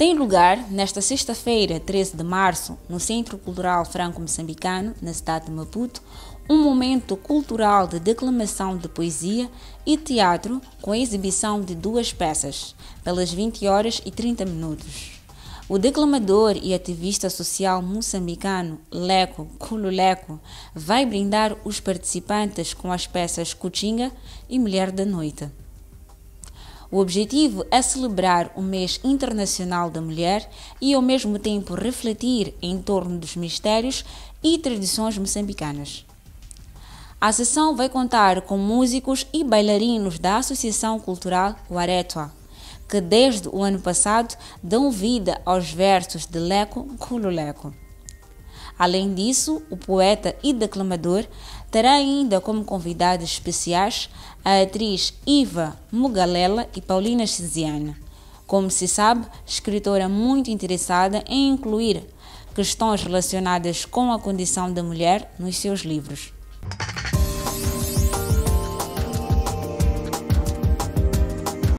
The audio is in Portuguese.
tem lugar nesta sexta-feira, 13 de março, no Centro Cultural Franco-Moçambicano, na cidade de Maputo, um momento cultural de declamação de poesia e teatro com a exibição de duas peças, pelas 20 horas e 30 minutos. O declamador e ativista social moçambicano Leco Cululeco vai brindar os participantes com as peças Cutinga e Mulher da Noite. O objetivo é celebrar o mês internacional da mulher e ao mesmo tempo refletir em torno dos mistérios e tradições moçambicanas. A sessão vai contar com músicos e bailarinos da Associação Cultural Guaretua, que desde o ano passado dão vida aos versos de Leco Cululeco. Além disso, o poeta e declamador terá ainda como convidados especiais a atriz Iva Mugalela e Paulina Chiziana. Como se sabe, escritora muito interessada em incluir questões relacionadas com a condição da mulher nos seus livros.